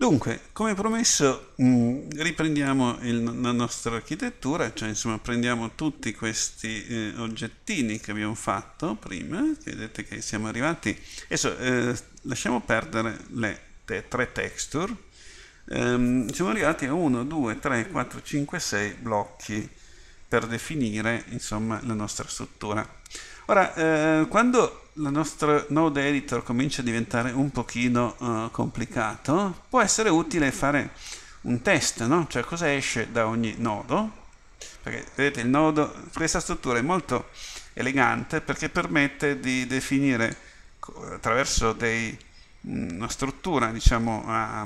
Dunque, come promesso, mm, riprendiamo il, la nostra architettura, cioè insomma prendiamo tutti questi eh, oggettini che abbiamo fatto prima, vedete che siamo arrivati, adesso eh, lasciamo perdere le te, tre texture, ehm, siamo arrivati a 1, 2, 3, 4, 5, 6 blocchi, per definire insomma, la nostra struttura. Ora, eh, quando il nostro node editor comincia a diventare un pochino eh, complicato, può essere utile fare un test, no? cioè cosa esce da ogni nodo, perché vedete nodo, questa struttura è molto elegante perché permette di definire attraverso dei, mm, una struttura diciamo a,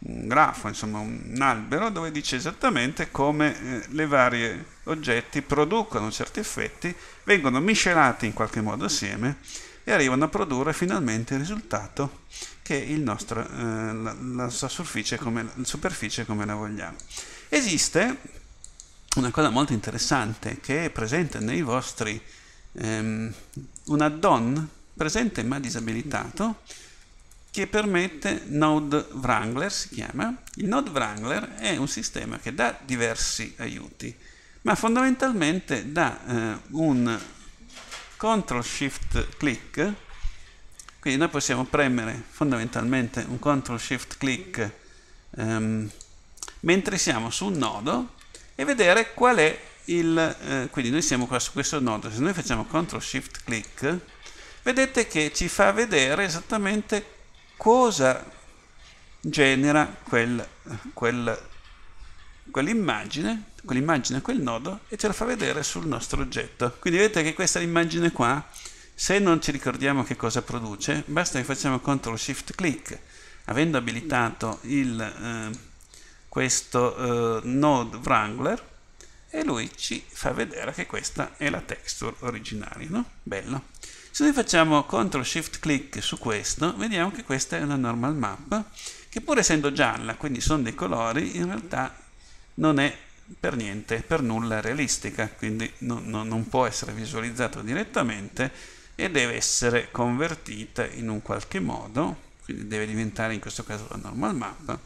un grafo, insomma un albero, dove dice esattamente come eh, le varie oggetti producono certi effetti, vengono miscelati in qualche modo assieme e arrivano a produrre finalmente il risultato che è nostro, eh, la, la, sua come, la superficie come la vogliamo. Esiste una cosa molto interessante che è presente nei vostri, ehm, un add-on presente ma disabilitato, che permette Node Wrangler, si chiama. Il Node Wrangler è un sistema che dà diversi aiuti, ma fondamentalmente dà eh, un CTRL SHIFT CLICK, quindi noi possiamo premere fondamentalmente un CTRL SHIFT CLICK ehm, mentre siamo su un nodo e vedere qual è il... Eh, quindi noi siamo qua su questo nodo, se noi facciamo CTRL SHIFT CLICK, vedete che ci fa vedere esattamente cosa genera quel, quel, quell'immagine, quell'immagine, quel nodo e ce la fa vedere sul nostro oggetto. Quindi vedete che questa immagine qua, se non ci ricordiamo che cosa produce, basta che facciamo CTRL SHIFT click, avendo abilitato il, eh, questo eh, node Wrangler, e lui ci fa vedere che questa è la texture originale, no? Bello. Se noi facciamo CTRL SHIFT clic su questo, vediamo che questa è una normal map, che pur essendo gialla, quindi sono dei colori, in realtà non è per niente, per nulla realistica, quindi no, no, non può essere visualizzato direttamente e deve essere convertita in un qualche modo, quindi deve diventare in questo caso la normal map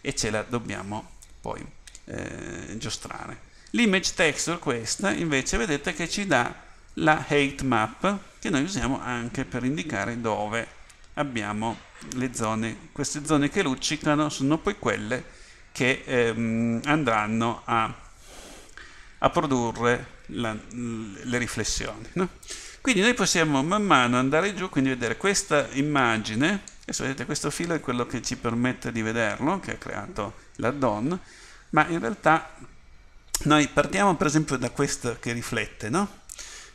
e ce la dobbiamo poi eh, giostrare. L'image texture questa invece vedete che ci dà la hate map che noi usiamo anche per indicare dove abbiamo le zone. Queste zone che luccicano sono poi quelle che ehm, andranno a, a produrre la, le riflessioni. No? Quindi noi possiamo man mano andare giù, quindi vedere questa immagine, adesso vedete questo filo è quello che ci permette di vederlo, che ha creato l'addon, ma in realtà noi partiamo per esempio da questo che riflette, no?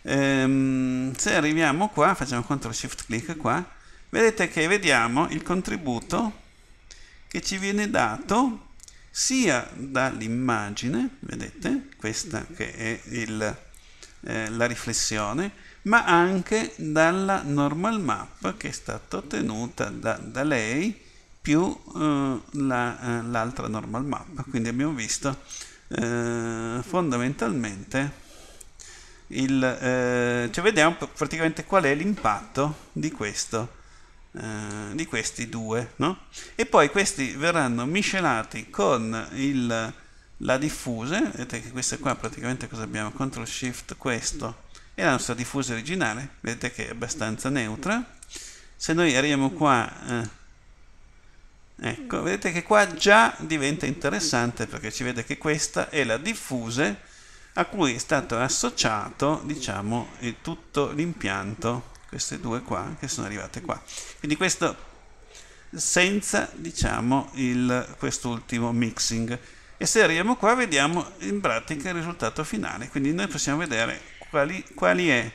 ehm, se arriviamo qua, facciamo CTRL SHIFT clic qua, vedete che vediamo il contributo che ci viene dato sia dall'immagine, vedete, questa che è il, eh, la riflessione, ma anche dalla normal map che è stata ottenuta da, da lei più eh, l'altra la, eh, normal map. Quindi abbiamo visto eh, fondamentalmente il, eh, cioè vediamo praticamente qual è l'impatto di, questo, eh, di questi due no? e poi questi verranno miscelati con il, la diffuse vedete che questa qua praticamente cosa abbiamo ctrl shift questo è la nostra diffusa originale vedete che è abbastanza neutra se noi arriviamo qua eh, ecco vedete che qua già diventa interessante perché ci vede che questa è la diffuse a cui è stato associato diciamo, tutto l'impianto, queste due qua che sono arrivate qua. Quindi questo senza diciamo, quest'ultimo mixing. E se arriviamo qua vediamo in pratica il risultato finale, quindi noi possiamo vedere quali, quali è,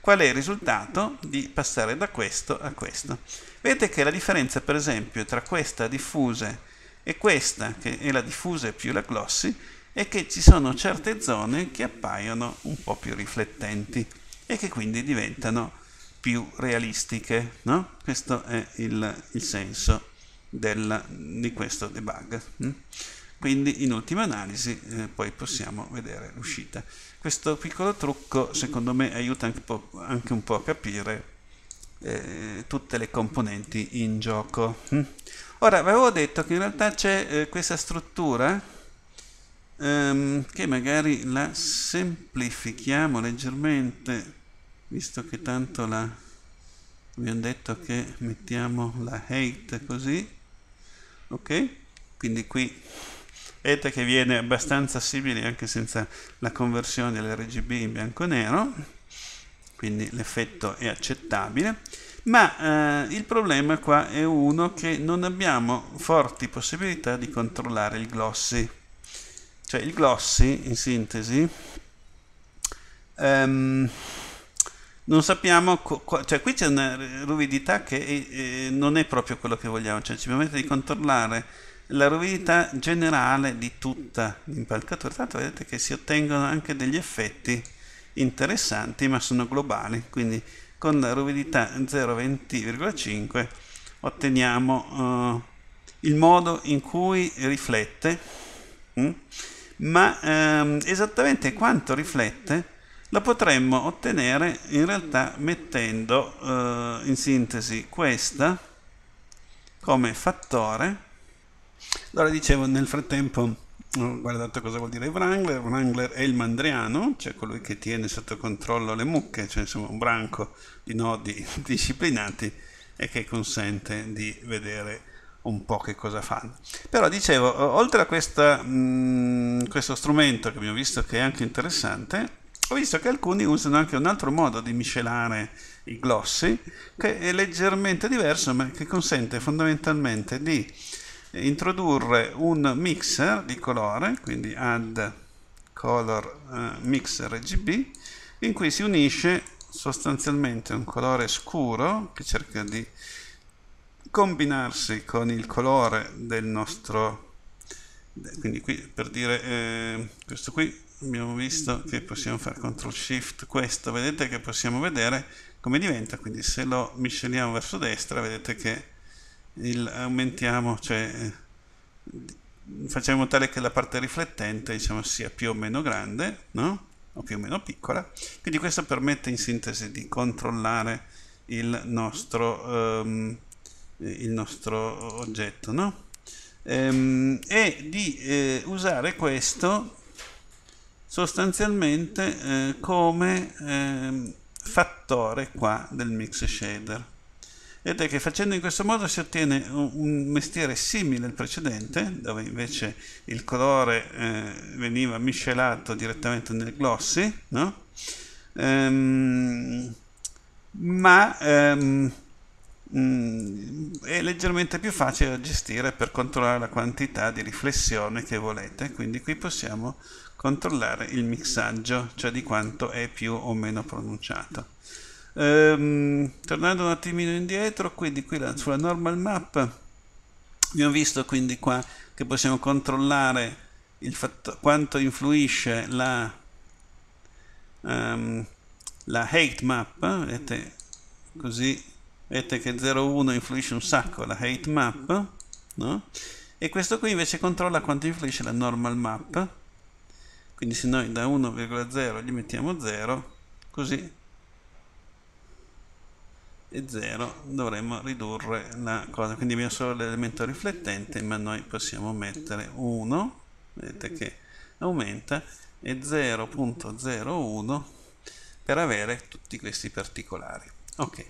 qual è il risultato di passare da questo a questo. Vedete che la differenza per esempio tra questa diffuse e questa, che è la diffuse più la glossy, è che ci sono certe zone che appaiono un po' più riflettenti e che quindi diventano più realistiche. No? Questo è il, il senso del, di questo debug. Mm? Quindi in ultima analisi eh, poi possiamo vedere l'uscita. Questo piccolo trucco secondo me aiuta anche, po', anche un po' a capire eh, tutte le componenti in gioco. Mm? Ora avevo detto che in realtà c'è eh, questa struttura ehm, che magari la semplifichiamo leggermente visto che tanto la abbiamo detto che mettiamo la hate così ok quindi qui vedete che viene abbastanza simile anche senza la conversione dell'RGB in bianco e nero quindi l'effetto è accettabile ma eh, il problema qua è uno che non abbiamo forti possibilità di controllare il glossy cioè il glossy, in sintesi, um, non sappiamo, cioè qui c'è una ruvidità che eh, non è proprio quello che vogliamo, cioè ci permette di controllare la ruvidità generale di tutta l'impalcatura. Tanto vedete che si ottengono anche degli effetti interessanti, ma sono globali, quindi con la ruvidità 0,20,5 otteniamo eh, il modo in cui riflette. Mh? Mm? ma ehm, esattamente quanto riflette lo potremmo ottenere in realtà mettendo eh, in sintesi questa come fattore. Allora dicevo nel frattempo oh, guardate cosa vuol dire Wrangler, Wrangler è il mandriano, cioè colui che tiene sotto controllo le mucche, cioè insomma un branco di nodi disciplinati e che consente di vedere un po' che cosa fanno. Però dicevo, oltre a questa, mh, questo strumento che abbiamo visto che è anche interessante, ho visto che alcuni usano anche un altro modo di miscelare i glossi, che è leggermente diverso, ma che consente fondamentalmente di introdurre un mixer di colore, quindi add color uh, eh, mix RGB, in cui si unisce sostanzialmente un colore scuro che cerca di combinarsi con il colore del nostro quindi qui per dire eh, questo qui abbiamo visto che possiamo fare CTRL SHIFT questo vedete che possiamo vedere come diventa quindi se lo misceliamo verso destra vedete che il aumentiamo cioè eh, facciamo tale che la parte riflettente diciamo sia più o meno grande no? o più o meno piccola quindi questo permette in sintesi di controllare il nostro um, il nostro oggetto no? Ehm, e di eh, usare questo sostanzialmente eh, come eh, fattore qua del mix shader vedete che facendo in questo modo si ottiene un mestiere simile al precedente dove invece il colore eh, veniva miscelato direttamente nel glossy no? ehm, ma ehm, mh, mm, è leggermente più facile da gestire per controllare la quantità di riflessione che volete quindi qui possiamo controllare il mixaggio cioè di quanto è più o meno pronunciato ehm, tornando un attimino indietro quindi qui la, sulla normal map abbiamo visto quindi qua che possiamo controllare quanto influisce la, um, la hate map vedete così vedete che 0,1 influisce un sacco la height map no? e questo qui invece controlla quanto influisce la normal map quindi se noi da 1,0 gli mettiamo 0 così e 0 dovremmo ridurre la cosa quindi abbiamo solo l'elemento riflettente ma noi possiamo mettere 1 vedete che aumenta e 0.01 per avere tutti questi particolari ok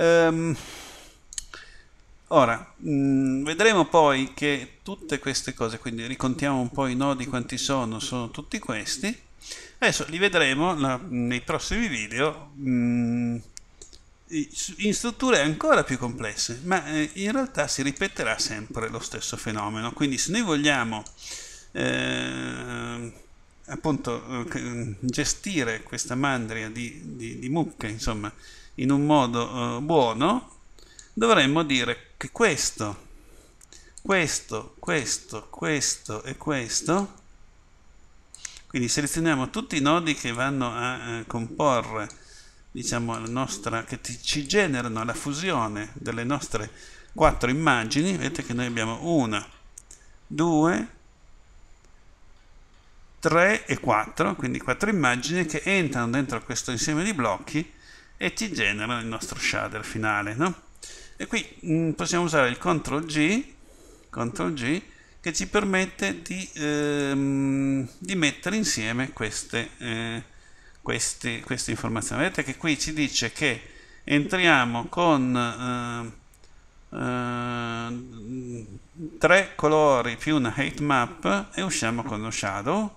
Um, ora, mh, mm, vedremo poi che tutte queste cose, quindi ricontiamo un po' i nodi quanti sono, sono tutti questi. Adesso li vedremo la, nei prossimi video mh, mm, in strutture ancora più complesse, ma eh, in realtà si ripeterà sempre lo stesso fenomeno. Quindi se noi vogliamo... Eh, appunto eh, mm, gestire questa mandria di, di, di mucche insomma, in un modo uh, buono, dovremmo dire che questo, questo, questo, questo e questo, quindi selezioniamo tutti i nodi che vanno a eh, comporre, diciamo, la nostra, che ti, ci generano la fusione delle nostre quattro immagini, vedete che noi abbiamo una, due, 3 e 4, quindi 4 immagini che entrano dentro questo insieme di blocchi e ti generano il nostro shader finale. No? E qui mh, mm, possiamo usare il CTRL G, CTRL G che ci permette di, ehm, di mettere insieme queste, eh, queste, queste, informazioni. Vedete che qui ci dice che entriamo con eh, eh, tre colori più una height map e usciamo con lo shadow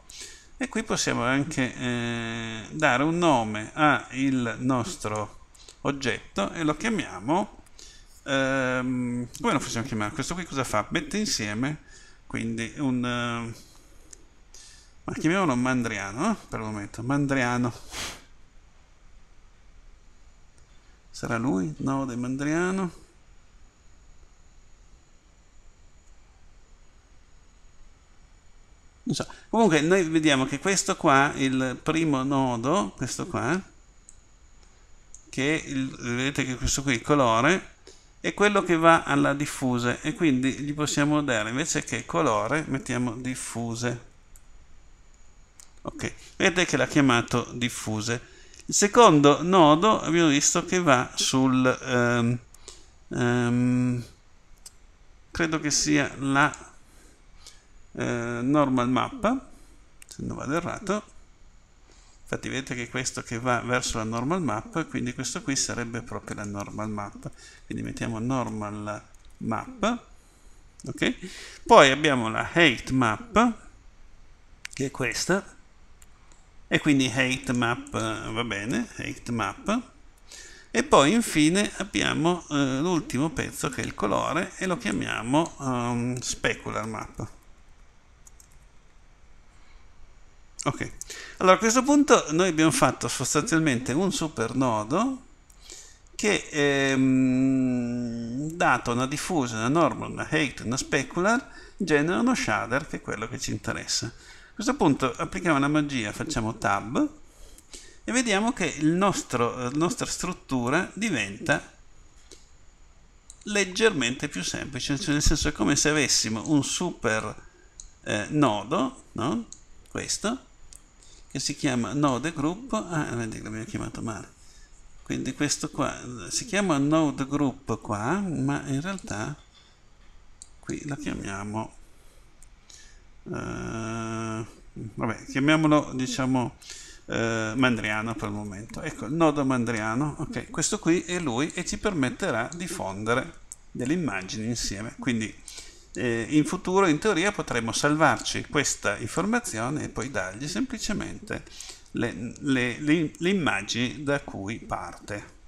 e qui possiamo anche eh, dare un nome al nostro oggetto e lo chiamiamo ehm, come lo possiamo chiamare? questo qui cosa fa? mette insieme quindi un eh, ma chiamiamolo mandriano eh, per il momento mandriano sarà lui? no, del mandriano so. Comunque noi vediamo che questo qua, il primo nodo, questo qua, che il, vedete che questo qui, il colore, è quello che va alla diffuse e quindi gli possiamo dare invece che colore mettiamo diffuse. Ok, vedete che l'ha chiamato diffuse. Il secondo nodo abbiamo visto che va sul... Um, um, credo che sia la eh, normal mappa, se non vado errato, infatti vedete che questo che va verso la normal map, quindi questo qui sarebbe proprio la normal map, quindi mettiamo normal map, ok? Poi abbiamo la hate map, che è questa, e quindi hate map eh, va bene, hate map, e poi infine abbiamo eh, l'ultimo pezzo che è il colore e lo chiamiamo um, specular map. Ok, allora a questo punto noi abbiamo fatto sostanzialmente un supernodo che ehm, dato una diffusa, una normal, una hate, una specular, genera uno shader che è quello che ci interessa. A questo punto applichiamo la magia, facciamo tab e vediamo che nostro, la nostra struttura diventa leggermente più semplice, cioè nel senso è come se avessimo un super eh, nodo, no? questo, che si chiama node group, ah eh, vedi che l'abbiamo chiamato male, quindi questo qua si chiama node group qua, ma in realtà qui la chiamiamo, uh, vabbè, chiamiamolo diciamo uh, mandriano per il momento, ecco il nodo mandriano, ok, questo qui è lui e ci permetterà di fondere delle immagini insieme, quindi eh, in futuro in teoria potremmo salvarci questa informazione e poi dargli semplicemente le, le, le, le immagini da cui parte.